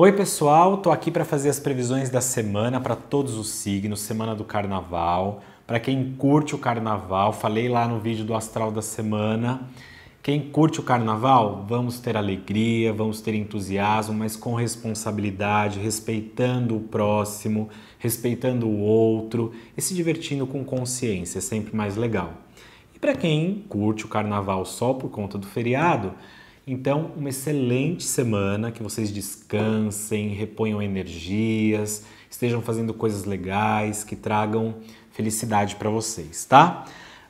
Oi, pessoal, tô aqui para fazer as previsões da semana para todos os signos, semana do carnaval. Para quem curte o carnaval, falei lá no vídeo do astral da semana. Quem curte o carnaval, vamos ter alegria, vamos ter entusiasmo, mas com responsabilidade, respeitando o próximo, respeitando o outro e se divertindo com consciência, é sempre mais legal. E para quem curte o carnaval só por conta do feriado, então, uma excelente semana, que vocês descansem, reponham energias, estejam fazendo coisas legais, que tragam felicidade para vocês, tá?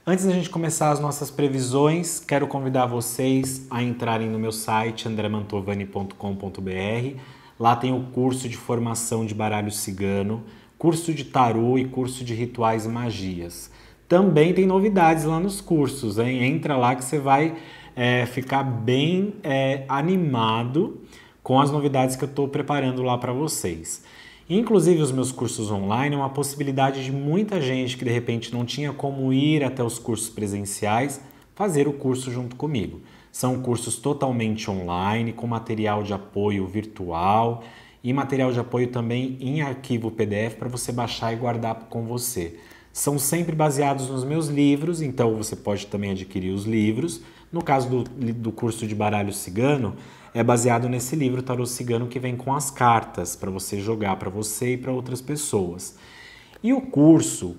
Antes da gente começar as nossas previsões, quero convidar vocês a entrarem no meu site andremantovani.com.br. Lá tem o curso de formação de baralho cigano, curso de tarô e curso de rituais e magias também tem novidades lá nos cursos, hein? Entra lá que você vai é, ficar bem é, animado com as novidades que eu estou preparando lá para vocês. Inclusive, os meus cursos online é uma possibilidade de muita gente que de repente não tinha como ir até os cursos presenciais fazer o curso junto comigo. São cursos totalmente online, com material de apoio virtual e material de apoio também em arquivo PDF para você baixar e guardar com você são sempre baseados nos meus livros, então você pode também adquirir os livros. No caso do, do curso de baralho cigano, é baseado nesse livro Tarot Cigano que vem com as cartas para você jogar para você e para outras pessoas. E o curso,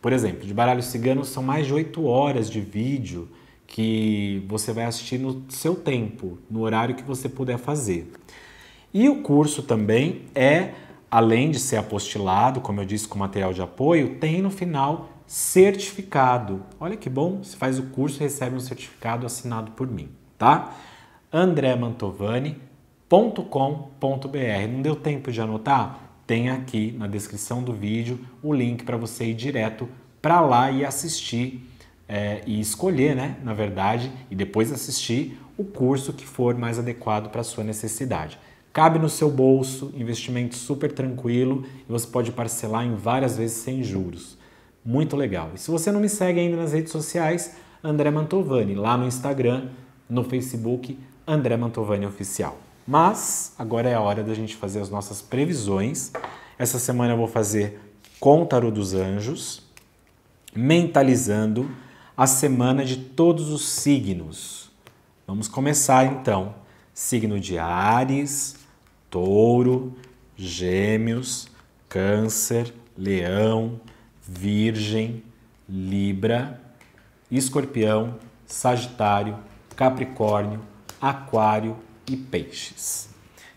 por exemplo, de baralho cigano são mais de 8 horas de vídeo que você vai assistir no seu tempo, no horário que você puder fazer. E o curso também é além de ser apostilado, como eu disse, com material de apoio, tem no final certificado. Olha que bom, se faz o curso recebe um certificado assinado por mim, tá? andremantovani.com.br. Não deu tempo de anotar? Tem aqui na descrição do vídeo o link para você ir direto para lá e assistir é, e escolher, né, na verdade, e depois assistir o curso que for mais adequado para sua necessidade. Cabe no seu bolso, investimento super tranquilo e você pode parcelar em várias vezes sem juros. Muito legal. E se você não me segue ainda nas redes sociais, André Mantovani, lá no Instagram, no Facebook, André Mantovani Oficial. Mas agora é a hora da gente fazer as nossas previsões. Essa semana eu vou fazer com o Tarô dos Anjos, mentalizando a semana de todos os signos. Vamos começar então. Signo de Ares, touro, gêmeos, câncer, leão, virgem, libra, escorpião, sagitário, capricórnio, aquário e peixes.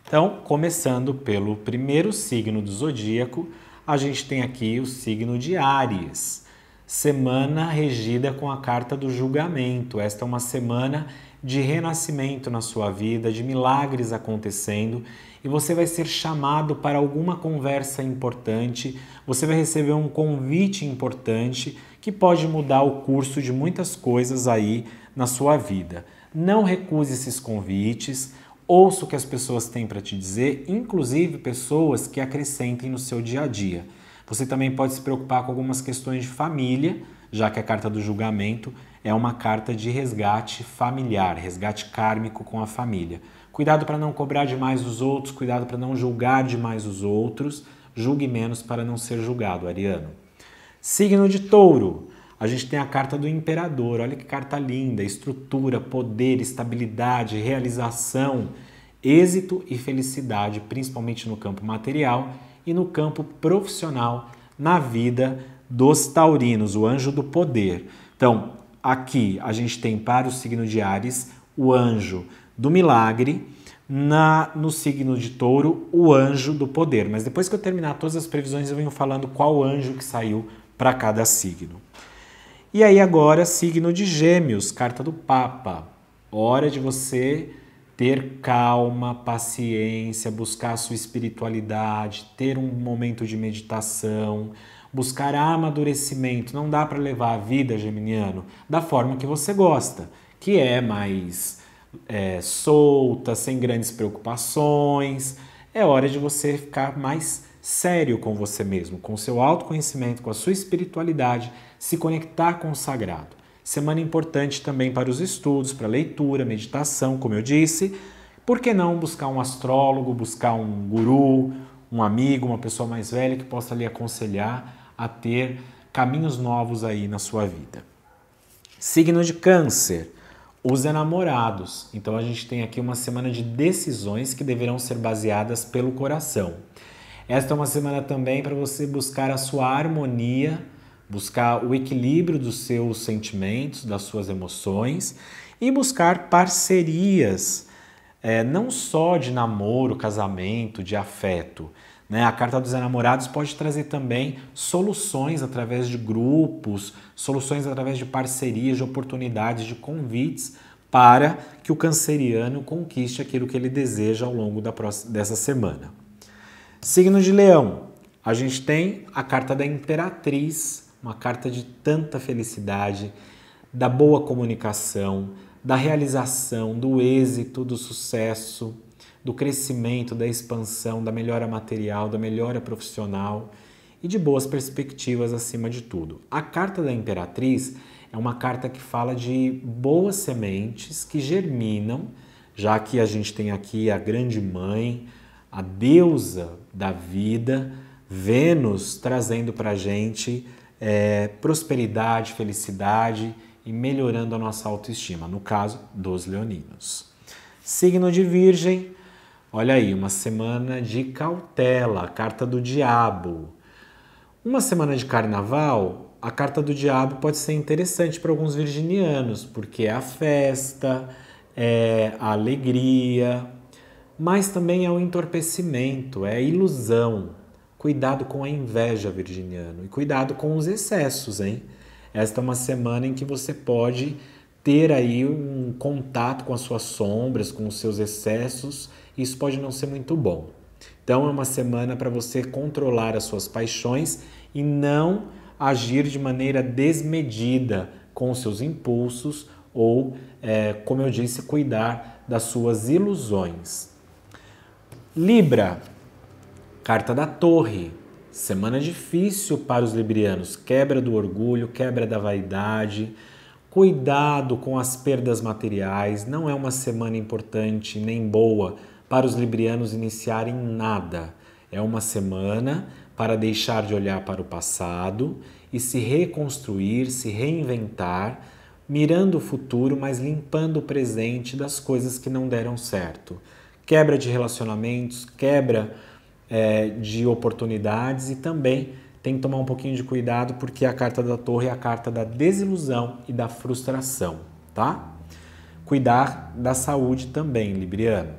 Então, começando pelo primeiro signo do zodíaco, a gente tem aqui o signo de Áries semana regida com a carta do julgamento. Esta é uma semana de renascimento na sua vida, de milagres acontecendo, e você vai ser chamado para alguma conversa importante, você vai receber um convite importante que pode mudar o curso de muitas coisas aí na sua vida. Não recuse esses convites, ouça o que as pessoas têm para te dizer, inclusive pessoas que acrescentem no seu dia a dia. Você também pode se preocupar com algumas questões de família, já que a carta do julgamento é uma carta de resgate familiar, resgate kármico com a família. Cuidado para não cobrar demais os outros, cuidado para não julgar demais os outros, julgue menos para não ser julgado, Ariano. Signo de Touro. A gente tem a carta do imperador. Olha que carta linda, estrutura, poder, estabilidade, realização, êxito e felicidade, principalmente no campo material e no campo profissional na vida dos taurinos, o anjo do poder. Então, aqui a gente tem para o signo de Ares o anjo do milagre, na no signo de Touro o anjo do poder. Mas depois que eu terminar todas as previsões, eu venho falando qual anjo que saiu para cada signo. E aí agora signo de Gêmeos, carta do Papa. Hora de você ter calma, paciência, buscar a sua espiritualidade, ter um momento de meditação, buscar amadurecimento. Não dá para levar a vida, geminiano, da forma que você gosta, que é mais é, solta, sem grandes preocupações. É hora de você ficar mais sério com você mesmo, com seu autoconhecimento, com a sua espiritualidade, se conectar com o sagrado. Semana importante também para os estudos, para leitura, meditação, como eu disse. Por que não buscar um astrólogo, buscar um guru, um amigo, uma pessoa mais velha que possa lhe aconselhar a ter caminhos novos aí na sua vida? Signo de Câncer os enamorados. Então a gente tem aqui uma semana de decisões que deverão ser baseadas pelo coração. Esta é uma semana também para você buscar a sua harmonia buscar o equilíbrio dos seus sentimentos, das suas emoções e buscar parcerias, é, não só de namoro, casamento, de afeto. Né? A carta dos enamorados pode trazer também soluções através de grupos, soluções através de parcerias, de oportunidades, de convites para que o canceriano conquiste aquilo que ele deseja ao longo da próxima, dessa semana. Signo de Leão, a gente tem a carta da Imperatriz uma carta de tanta felicidade, da boa comunicação, da realização, do êxito, do sucesso, do crescimento, da expansão, da melhora material, da melhora profissional e de boas perspectivas acima de tudo. A carta da Imperatriz é uma carta que fala de boas sementes que germinam, já que a gente tem aqui a grande mãe, a deusa da vida, Vênus trazendo para a gente é, prosperidade, felicidade e melhorando a nossa autoestima, no caso dos leoninos. Signo de Virgem, olha aí, uma semana de cautela, carta do diabo. Uma semana de carnaval, a carta do diabo pode ser interessante para alguns virginianos, porque é a festa, é a alegria, mas também é o entorpecimento, é a ilusão. Cuidado com a inveja, virginiano, e cuidado com os excessos, hein? Esta é uma semana em que você pode ter aí um contato com as suas sombras, com os seus excessos, e isso pode não ser muito bom. Então é uma semana para você controlar as suas paixões e não agir de maneira desmedida com os seus impulsos ou, é, como eu disse, cuidar das suas ilusões. Libra, Carta da Torre. Semana difícil para os librianos. Quebra do orgulho, quebra da vaidade. Cuidado com as perdas materiais. Não é uma semana importante nem boa para os librianos iniciarem nada. É uma semana para deixar de olhar para o passado e se reconstruir, se reinventar, mirando o futuro, mas limpando o presente das coisas que não deram certo. Quebra de relacionamentos, quebra é, de oportunidades e também tem que tomar um pouquinho de cuidado porque a carta da torre é a carta da desilusão e da frustração, tá? Cuidar da saúde também, Libriano.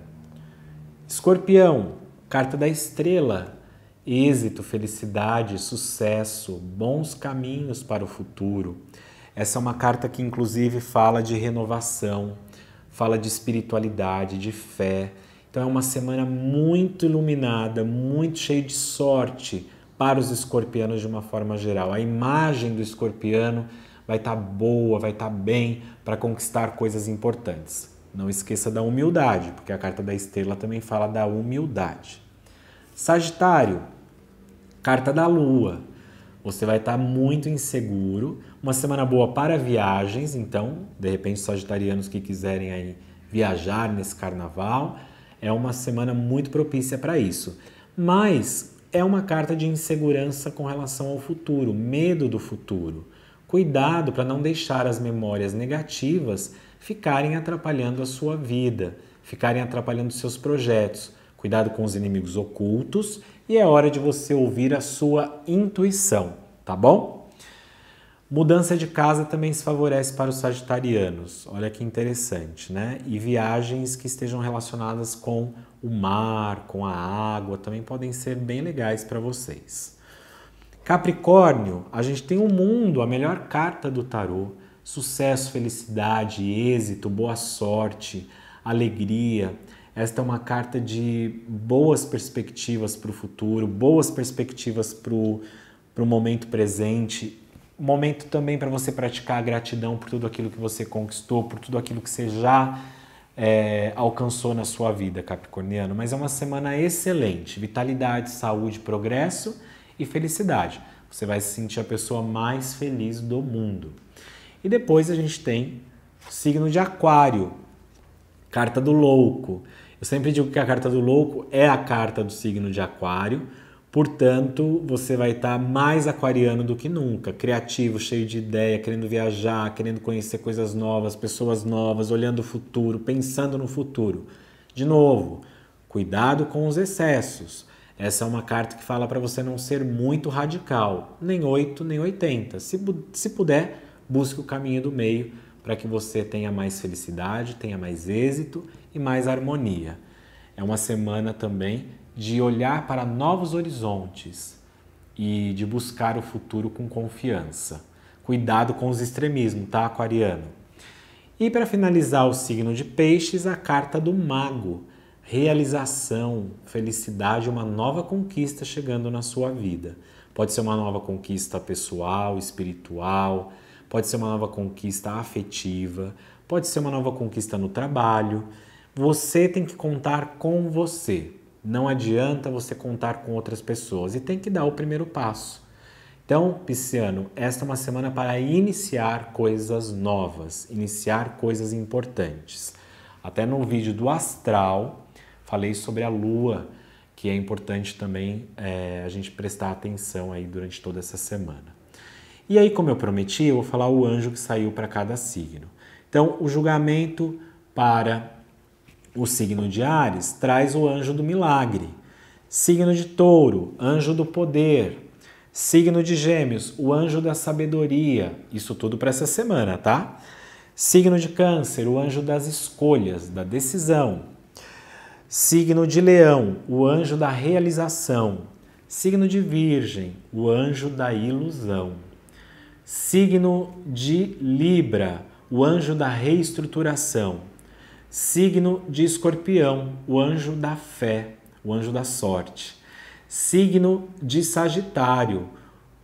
Escorpião, carta da estrela, êxito, felicidade, sucesso, bons caminhos para o futuro. Essa é uma carta que inclusive fala de renovação, fala de espiritualidade, de fé, então é uma semana muito iluminada, muito cheia de sorte para os escorpianos de uma forma geral. A imagem do escorpiano vai estar tá boa, vai estar tá bem para conquistar coisas importantes. Não esqueça da humildade, porque a carta da estrela também fala da humildade. Sagitário, carta da lua. Você vai estar tá muito inseguro. Uma semana boa para viagens, então, de repente, os sagitarianos que quiserem aí viajar nesse carnaval é uma semana muito propícia para isso. Mas é uma carta de insegurança com relação ao futuro, medo do futuro. Cuidado para não deixar as memórias negativas ficarem atrapalhando a sua vida, ficarem atrapalhando seus projetos. Cuidado com os inimigos ocultos e é hora de você ouvir a sua intuição, tá bom? Mudança de casa também se favorece para os sagitarianos. Olha que interessante, né? E viagens que estejam relacionadas com o mar, com a água, também podem ser bem legais para vocês. Capricórnio, a gente tem o um mundo, a melhor carta do tarô. Sucesso, felicidade, êxito, boa sorte, alegria. Esta é uma carta de boas perspectivas para o futuro, boas perspectivas para o momento presente momento também para você praticar a gratidão por tudo aquilo que você conquistou, por tudo aquilo que você já é, alcançou na sua vida, Capricorniano. Mas é uma semana excelente. Vitalidade, saúde, progresso e felicidade. Você vai se sentir a pessoa mais feliz do mundo. E depois a gente tem o signo de Aquário, carta do louco. Eu sempre digo que a carta do louco é a carta do signo de Aquário Portanto, você vai estar tá mais aquariano do que nunca, criativo, cheio de ideia, querendo viajar, querendo conhecer coisas novas, pessoas novas, olhando o futuro, pensando no futuro. De novo, cuidado com os excessos. Essa é uma carta que fala para você não ser muito radical, nem 8, nem 80. Se, se puder, busque o caminho do meio para que você tenha mais felicidade, tenha mais êxito e mais harmonia. É uma semana também de olhar para novos horizontes e de buscar o futuro com confiança. Cuidado com os extremismos, tá, aquariano? E para finalizar o signo de peixes, a carta do mago. Realização, felicidade, uma nova conquista chegando na sua vida. Pode ser uma nova conquista pessoal, espiritual, pode ser uma nova conquista afetiva, pode ser uma nova conquista no trabalho. Você tem que contar com você. Não adianta você contar com outras pessoas e tem que dar o primeiro passo. Então, Pisciano, esta é uma semana para iniciar coisas novas, iniciar coisas importantes. Até no vídeo do astral, falei sobre a lua, que é importante também é, a gente prestar atenção aí durante toda essa semana. E aí, como eu prometi, eu vou falar o anjo que saiu para cada signo. Então, o julgamento para o signo de Ares traz o anjo do milagre. Signo de Touro, anjo do poder. Signo de Gêmeos, o anjo da sabedoria. Isso tudo para essa semana, tá? Signo de Câncer, o anjo das escolhas, da decisão. Signo de Leão, o anjo da realização. Signo de Virgem, o anjo da ilusão. Signo de Libra, o anjo da reestruturação. Signo de Escorpião, o anjo da fé, o anjo da sorte. Signo de Sagitário,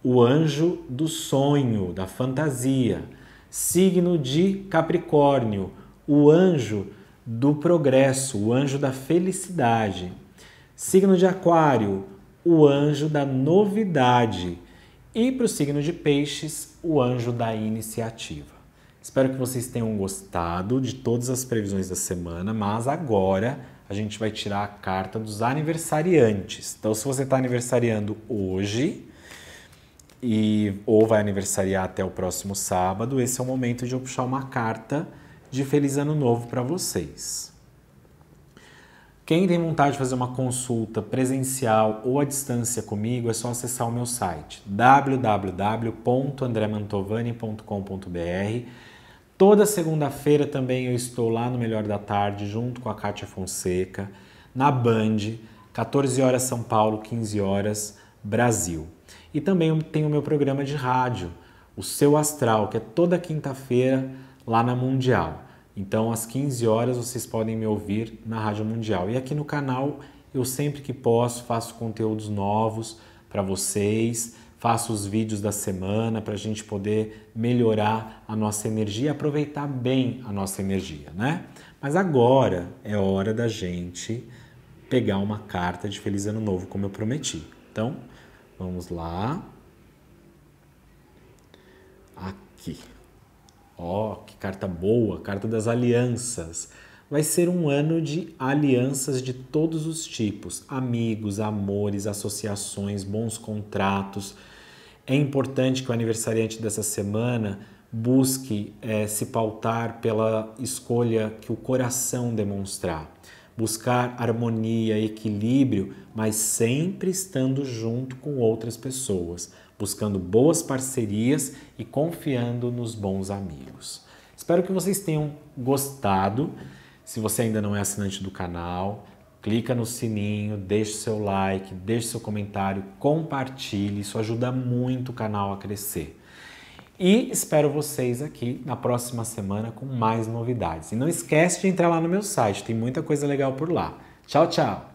o anjo do sonho, da fantasia. Signo de Capricórnio, o anjo do progresso, o anjo da felicidade. Signo de Aquário, o anjo da novidade. E para o signo de Peixes, o anjo da iniciativa. Espero que vocês tenham gostado de todas as previsões da semana, mas agora a gente vai tirar a carta dos aniversariantes. Então, se você está aniversariando hoje e ou vai aniversariar até o próximo sábado, esse é o momento de eu puxar uma carta de feliz ano novo para vocês. Quem tem vontade de fazer uma consulta presencial ou à distância comigo, é só acessar o meu site www.andremantovani.com.br Toda segunda-feira também eu estou lá no Melhor da Tarde, junto com a Kátia Fonseca, na Band, 14 horas São Paulo, 15 horas Brasil. E também tem o meu programa de rádio, O Seu Astral, que é toda quinta-feira lá na Mundial. Então, às 15 horas, vocês podem me ouvir na Rádio Mundial. E aqui no canal, eu sempre que posso faço conteúdos novos para vocês faça os vídeos da semana para a gente poder melhorar a nossa energia, aproveitar bem a nossa energia, né? Mas agora é hora da gente pegar uma carta de Feliz Ano Novo, como eu prometi. Então, vamos lá. Aqui. Ó, oh, que carta boa, carta das alianças. Vai ser um ano de alianças de todos os tipos: amigos, amores, associações, bons contratos é importante que o aniversariante dessa semana busque é, se pautar pela escolha que o coração demonstrar. Buscar harmonia, equilíbrio, mas sempre estando junto com outras pessoas, buscando boas parcerias e confiando nos bons amigos. Espero que vocês tenham gostado. Se você ainda não é assinante do canal, clica no sininho, deixe seu like, deixe seu comentário, compartilhe, isso ajuda muito o canal a crescer. E espero vocês aqui na próxima semana com mais novidades. E não esquece de entrar lá no meu site, tem muita coisa legal por lá. Tchau, tchau!